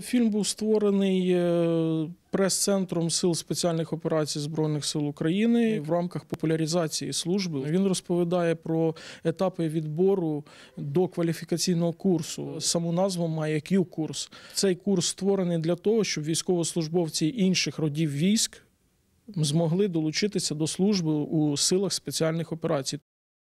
Фільм був створений е, прес-центром сил спеціальних операцій збройних сил України в рамках популяризації служби. Він розповідає про етапи відбору до кваліфікаційного курсу. Саму назву має q курс. Цей курс створений для того, щоб військовослужбовці інших родів військ змогли долучитися до служби у силах спеціальних операцій.